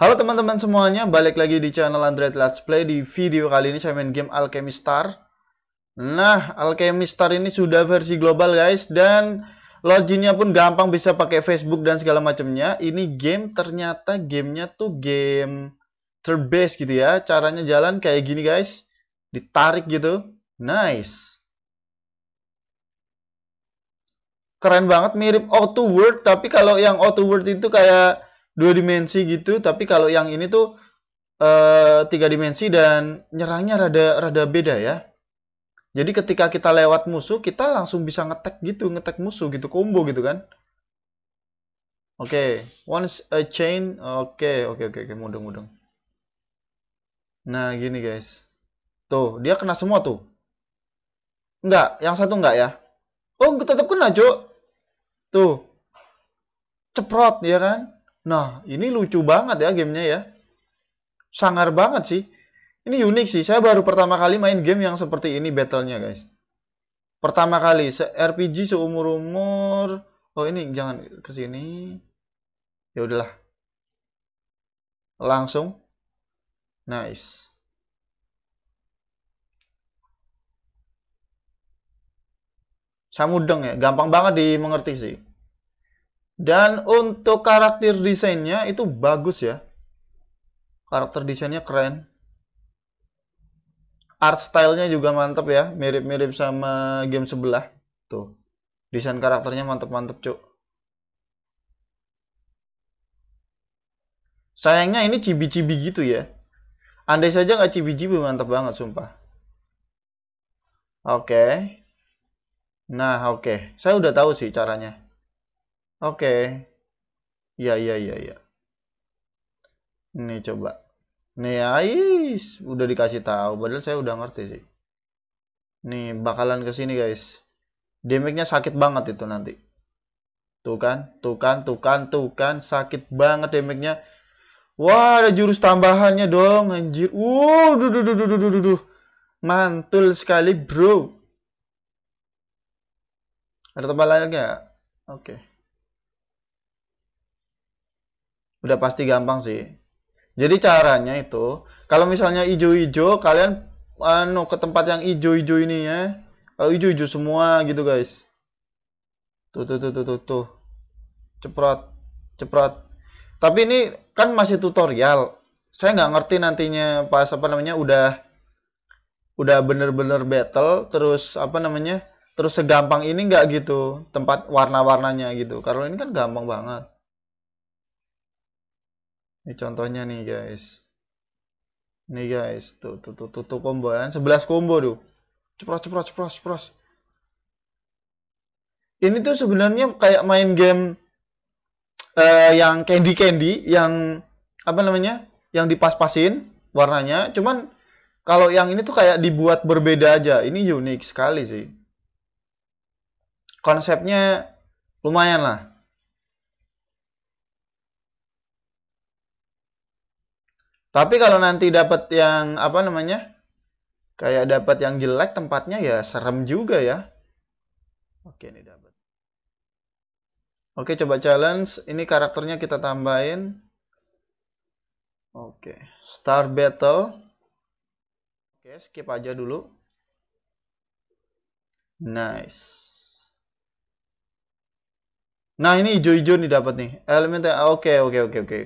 Halo teman-teman semuanya, balik lagi di channel Android Let's Play. Di video kali ini saya main game Alchemy Star. Nah, Alchemy Star ini sudah versi global guys dan loginnya pun gampang bisa pakai Facebook dan segala macamnya. Ini game ternyata gamenya tuh game terbase gitu ya. Caranya jalan kayak gini guys. Ditarik gitu. Nice. Keren banget mirip Auto World tapi kalau yang Auto World itu kayak dua dimensi gitu tapi kalau yang ini tuh uh, tiga dimensi dan nyerangnya rada rada beda ya jadi ketika kita lewat musuh kita langsung bisa ngetek gitu ngetek musuh gitu combo gitu kan oke okay. once a chain oke oke oke oke mudeng mudeng nah gini guys tuh dia kena semua tuh enggak yang satu enggak ya oh tetap kena cok tuh ceprot ya kan Nah, ini lucu banget ya gamenya ya. Sangar banget sih. Ini unik sih. Saya baru pertama kali main game yang seperti ini battlenya guys. Pertama kali RPG seumur umur. Oh ini jangan ke sini. Ya udahlah. Langsung. Nice. Samudeng ya, gampang banget dimengerti sih. Dan untuk karakter desainnya itu bagus ya. Karakter desainnya keren. Art stylenya juga mantep ya, mirip-mirip sama game sebelah. Tuh, desain karakternya mantep-mantep cuk. Sayangnya ini cibi-cibi gitu ya. Andai saja nggak cibi-cibi mantep banget sumpah. Oke. Okay. Nah, oke. Okay. Saya udah tahu sih caranya. Oke. Okay. ya ya ya. iya. Ini coba. Nih, ais, udah dikasih tahu. Padahal saya udah ngerti sih. Nih, bakalan kesini guys. Damage-nya sakit banget itu nanti. Tuh kan, tuh kan, tuh kan, tuh kan. Sakit banget damage-nya. Wah, ada jurus tambahannya dong, anjir. Uh, duh, duh, duh, duh, duh, duh, duh. Mantul sekali, bro. Ada tempat lain nggak? Oke. Okay. Udah pasti gampang sih. Jadi caranya itu, kalau misalnya ijo-ijo, kalian anu ke tempat yang ijo-ijo ini ya. Kalau ijo-ijo semua gitu guys. Tuh tuh tuh tuh tuh. tuh. Ceprot, ceprot. Tapi ini kan masih tutorial. Saya nggak ngerti nantinya pas apa namanya udah udah bener-bener battle terus apa namanya terus segampang ini nggak gitu tempat warna-warnanya gitu. karena ini kan gampang banget. Ini contohnya nih guys. Nih guys, tuh tuh tuh, tuh, tuh komboan 11 combo tuh. Cepros cepros cepros cepros. Ini tuh sebenarnya kayak main game uh, yang Candy Candy yang apa namanya? Yang dipas-pasin warnanya. Cuman kalau yang ini tuh kayak dibuat berbeda aja. Ini unik sekali sih. Konsepnya lumayan lah. Tapi kalau nanti dapat yang apa namanya? Kayak dapat yang jelek tempatnya ya serem juga ya. Oke, ini dapat. Oke, coba challenge. Ini karakternya kita tambahin. Oke, Star Battle. Oke, skip aja dulu. Nice. Nah, ini hijau-hijau nih dapat nih. Elemen oke oke oke oke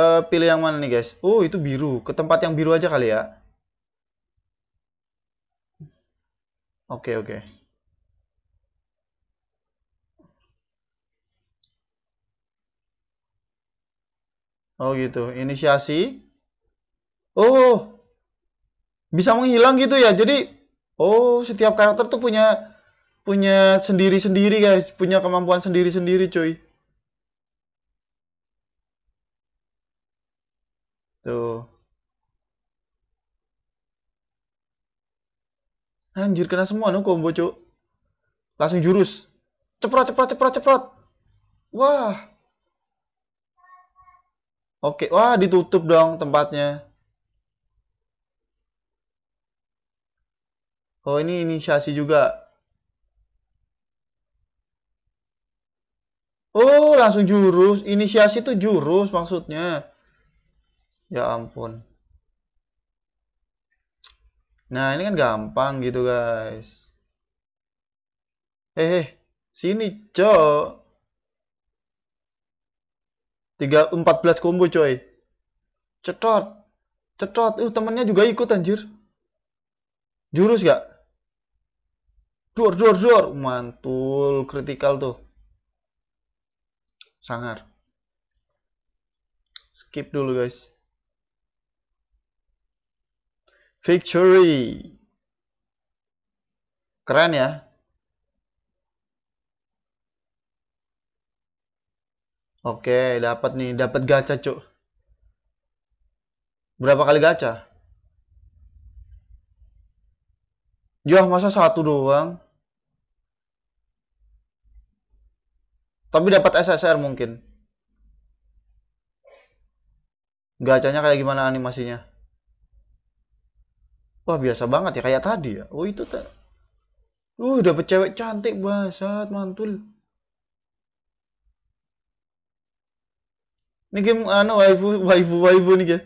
uh, pilih yang mana nih guys? Oh itu biru. Ke tempat yang biru aja kali ya. Oke okay, oke. Okay. Oh gitu. Inisiasi. Oh bisa menghilang gitu ya. Jadi oh setiap karakter tuh punya punya sendiri-sendiri guys, punya kemampuan sendiri-sendiri cuy. Tuh. Gitu. Anjir kena semua nih combo, Cuk. Langsung jurus. Ceprot, ceprot, ceprot, ceprot. Wah. Oke, wah ditutup dong tempatnya. Oh, ini inisiasi juga. Oh, langsung jurus. Inisiasi itu jurus maksudnya. Ya ampun. Nah, ini kan gampang gitu, guys. Eh, hey, eh, sini, cok. 3 14 combo, coy. Cetot. Cetot. Uh, temennya juga ikut anjir. Jurus gak? Dor, dor, dor. Mantul, kritikal tuh. Sangar. Skip dulu, guys. victory. Keren ya. Oke, dapat nih, dapat gacha, Cuk. Berapa kali gacha? ya masa satu doang? Tapi dapat SSR mungkin. Gacanya kayak gimana animasinya? wah biasa banget ya kayak tadi ya oh itu tak uh dapet cewek cantik banget mantul ini game anu waifu waifu waifu nih guys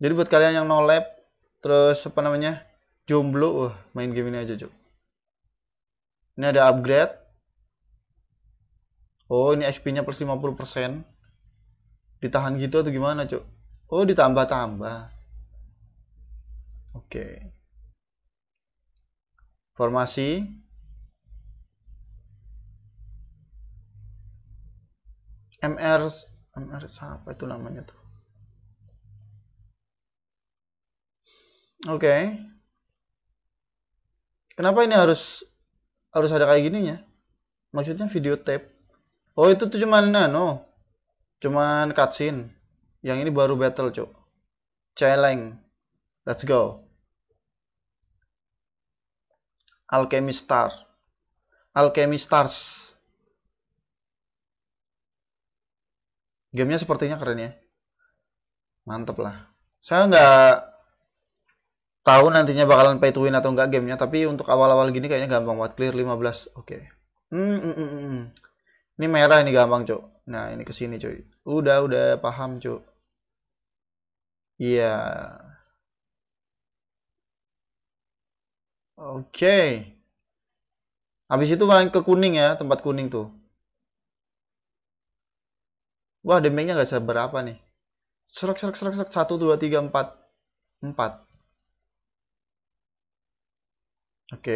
jadi buat kalian yang no lab terus apa namanya jomblo wah main game ini aja cuk ini ada upgrade oh ini XP nya plus 50% ditahan gitu atau gimana cuk oh ditambah-tambah Oke. Formasi MR MR apa itu namanya tuh? Oke. Okay. Kenapa ini harus harus ada kayak gininya? Maksudnya video tape. Oh, itu tuh cuman nano. Cuman cutscene. Yang ini baru battle, Cuk. Challenge. Let's go. Alchemy Star, Alchemy Stars, Gamenya sepertinya keren ya. Mantep lah. Saya nggak tahu nantinya bakalan pay to win atau nggak gamenya. Tapi untuk awal-awal gini kayaknya gampang buat Clear 15. Oke. Okay. Hmm hmm, hmm, hmm, hmm, Ini merah ini gampang cok. Nah ini kesini cuy. Udah udah paham cok. Iya. Yeah. Oke. Habis itu paling ke kuning ya, tempat kuning tuh. Wah, damage-nya nggak seberapa nih. Serak, serak, serak, serak. satu dua tiga empat empat. Oke.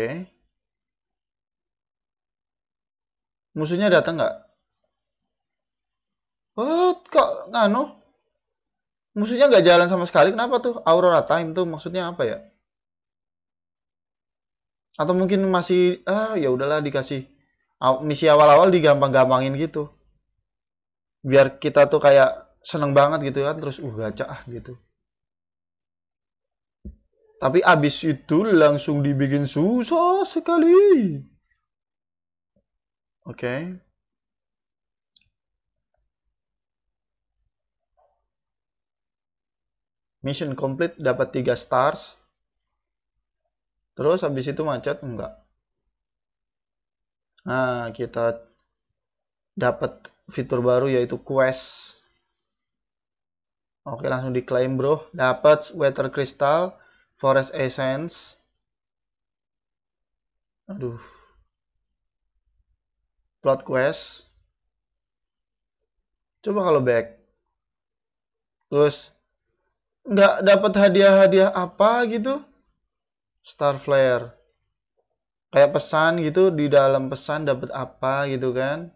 Musuhnya datang nggak? What? kok nganu? Musuhnya nggak jalan sama sekali. Kenapa tuh? Aurora Time tuh maksudnya apa ya? atau mungkin masih ah ya udahlah dikasih misi awal-awal digampang-gampangin gitu biar kita tuh kayak seneng banget gitu kan terus uh gaca ah gitu tapi abis itu langsung dibikin susah sekali oke okay. mission complete dapat 3 stars Terus habis itu macet enggak. Nah, kita dapat fitur baru yaitu quest. Oke, langsung diklaim, Bro. Dapat weather crystal, forest essence. Aduh. Plot quest. Coba kalau back. Terus nggak dapat hadiah-hadiah apa gitu? star flare kayak pesan gitu di dalam pesan dapat apa gitu kan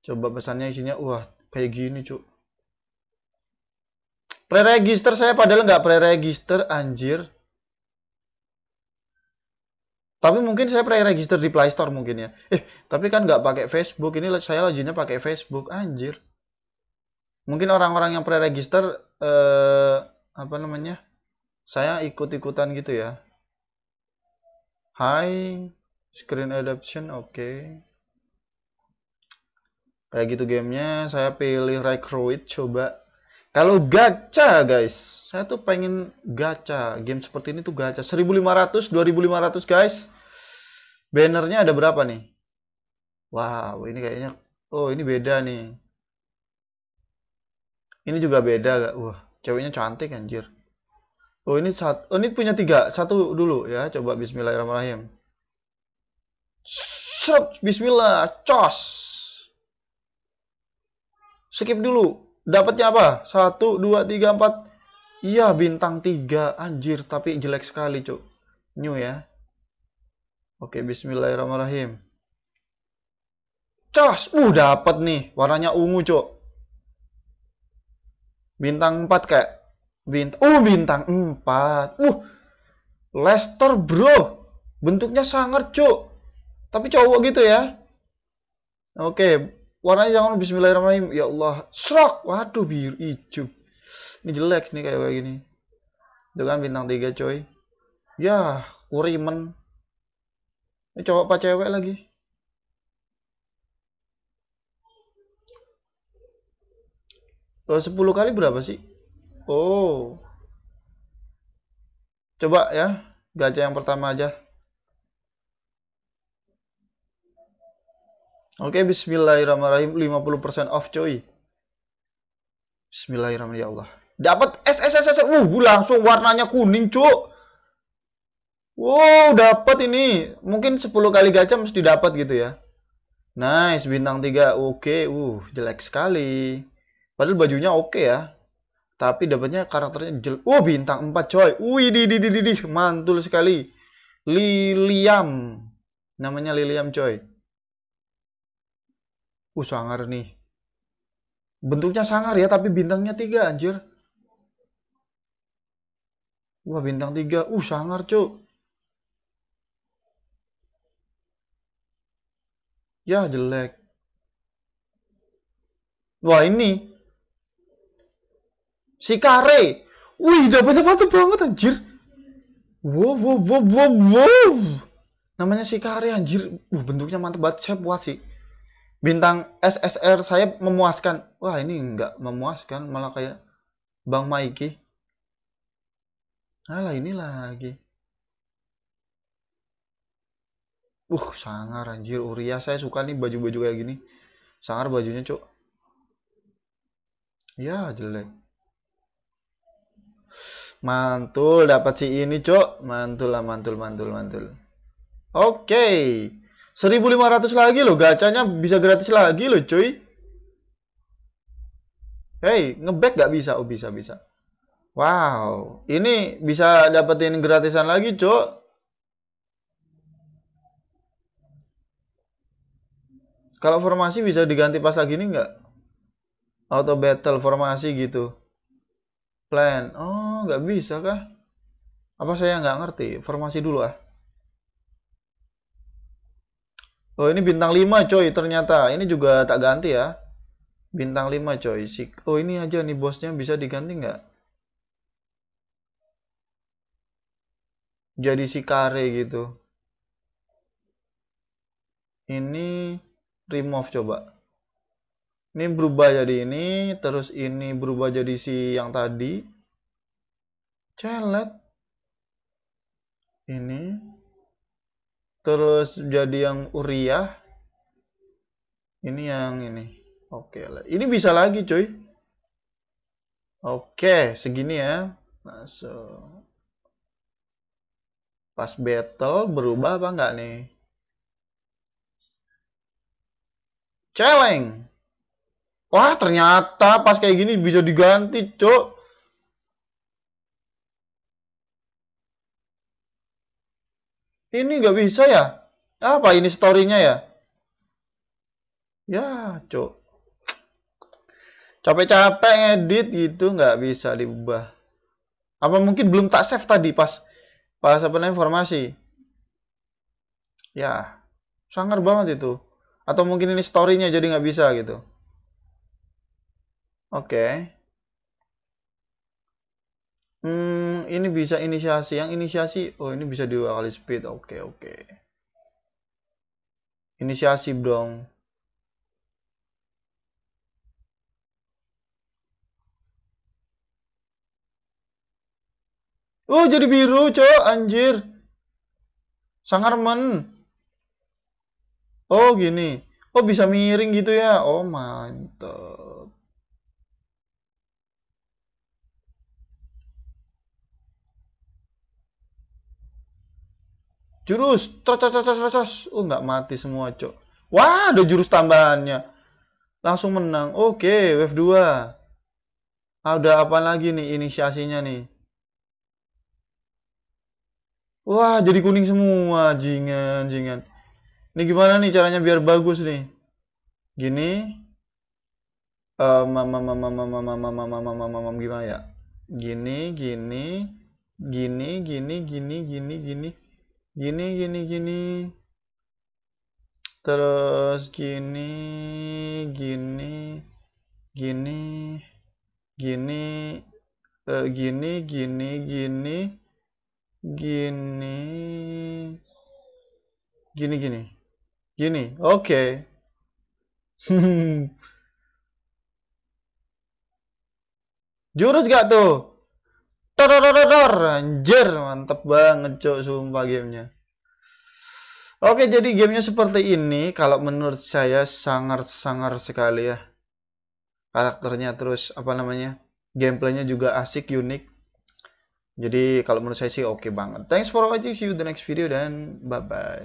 coba pesannya isinya wah kayak gini cuk pre-register saya padahal nggak pre-register anjir tapi mungkin saya pre-register di Play Store mungkin ya. Eh, tapi kan nggak pakai Facebook. Ini saya lojinya pakai Facebook. Anjir. Mungkin orang-orang yang pre-register eh, apa namanya? saya ikut-ikutan gitu ya Hai screen adaption, oke okay. kayak gitu gamenya saya pilih recruit coba kalau gacha guys saya tuh pengen gacha game seperti ini tuh gacha 1500 2500 guys bannernya ada berapa nih wow ini kayaknya oh ini beda nih ini juga beda gak wah ceweknya cantik anjir Oh ini saat oh, ini punya tiga, satu dulu ya. Coba Bismillahirrahmanirrahim. Serp, Bismillah, cos. Skip dulu. Dapatnya apa? Satu, dua, tiga, empat. Iya bintang tiga, anjir. Tapi jelek sekali cuk. New ya. Oke Bismillahirrahmanirrahim. Cos, uh dapat nih. Warnanya ungu cuk. Bintang empat kayak Bintang. Oh, bintang empat Uh. Leicester, Bro. Bentuknya sangar, Cuk. Tapi cowok gitu ya. Oke, warnanya jangan bismillahirrahmanirrahim. Ya Allah, srok Waduh, biru hijau. Ini jelek nih kayak gini Itu kan bintang tiga coy. Ya, kurimen. Ini cowok apa cewek lagi? Oh, 10 kali berapa sih? Oh. Coba ya, gajah yang pertama aja. Oke, okay, bismillahirrahmanirrahim 50% off coy. Bismillahirrahmanirrahim ya Allah. Dapat SSSS. Uh, langsung warnanya kuning, Cuk. Wow, dapat ini. Mungkin 10 kali gajah mesti dapat gitu ya. Nice, bintang 3. Oke, okay. uh, jelek sekali. Padahal bajunya oke okay ya tapi dapatnya karakternya jel oh bintang 4 coy wih di di di di di mantul sekali Liliam namanya Liliam coy uh sangar nih bentuknya sangar ya tapi bintangnya 3 anjir wah bintang 3 uh sangar cuy ya jelek wah ini si Kare. Wih, dapat tuh banget anjir. Wow, wow, wow, wow, wow. Namanya si Kare anjir. Uh, bentuknya mantep banget. Saya puas sih. Bintang SSR saya memuaskan. Wah, ini nggak memuaskan. Malah kayak Bang Maiki. Alah, ini lagi. Uh, sangar anjir. Uria saya suka nih baju-baju kayak gini. Sangar bajunya, cok. Ya, jelek. Mantul, dapat si ini, Cok. Mantul lah, mantul, mantul, mantul. Oke. Okay. 1500 lagi loh, gacanya bisa gratis lagi loh, cuy. Hey, ngeback gak bisa? Oh, bisa, bisa. Wow, ini bisa dapetin gratisan lagi, Cok. Kalau formasi bisa diganti pas lagi ini nggak? Auto battle formasi gitu plan oh nggak bisa kah apa saya nggak ngerti formasi dulu ah oh ini bintang 5 coy ternyata ini juga tak ganti ya bintang 5 coy oh ini aja nih bosnya bisa diganti nggak jadi si kare gitu ini remove coba ini berubah jadi ini, terus ini berubah jadi si yang tadi. Celet. Ini. Terus jadi yang uriah. Ini yang ini. Oke, ini bisa lagi cuy. Oke, segini ya. Masuk. Nah, Pas battle berubah apa enggak nih? challenge Wah ternyata pas kayak gini bisa diganti, cok. Ini nggak bisa ya? Apa ini storynya ya? Ya, cok. Capek-capek ngedit gitu nggak bisa diubah. Apa mungkin belum tak save tadi pas pas apa namanya informasi? Ya, sangar banget itu. Atau mungkin ini storynya jadi nggak bisa gitu. Oke. Hmm, ini bisa inisiasi. Yang inisiasi, oh ini bisa dua kali speed. Oke, oke. Inisiasi dong. Oh, jadi biru, cok. Anjir. Sangarmen. Oh, gini. Oh, bisa miring gitu ya. Oh, mantap. Jurus, terus terus terus terus terus. Oh, nggak mati semua, Cok. Wah, ada jurus tambahannya. Langsung menang. Oke, okay, wave 2. Ada apa lagi nih inisiasinya nih? Wah, jadi kuning semua. Jingan, jingan. Ini gimana nih caranya biar bagus nih? Gini. mama mama, mama, mama, mama, mama, mama, mama, gimana ya? Gini, gini, gini, gini, gini, gini, gini gini gini gini terus gini gini gini gini uh, gini gini gini gini gini gini gini oke okay. jurus gak tuh Tororororor anjir mantep banget cok sumpah gamenya. Oke jadi gamenya seperti ini kalau menurut saya sangar-sangar sekali ya. Karakternya terus apa namanya gameplaynya juga asik unik. Jadi kalau menurut saya sih oke okay banget. Thanks for watching, see you the next video dan bye bye.